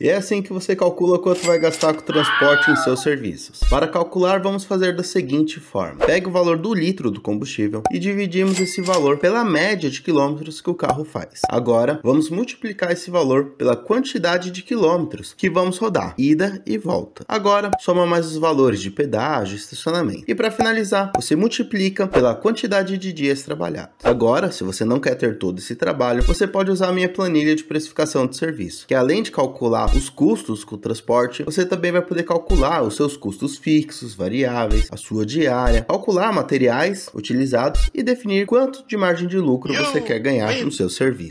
E é assim que você calcula quanto vai gastar com o transporte em seus serviços. Para calcular, vamos fazer da seguinte forma. Pega o valor do litro do combustível e dividimos esse valor pela média de quilômetros que o carro faz. Agora, vamos multiplicar esse valor pela quantidade de quilômetros que vamos rodar, ida e volta. Agora, soma mais os valores de pedágio e estacionamento. E para finalizar, você multiplica pela quantidade de dias trabalhados. Agora, se você não quer ter todo esse trabalho, você pode usar a minha planilha de precificação de serviço, que além de calcular os custos com o transporte, você também vai poder calcular os seus custos fixos, variáveis, a sua diária, calcular materiais utilizados e definir quanto de margem de lucro você quer ganhar no seu serviço.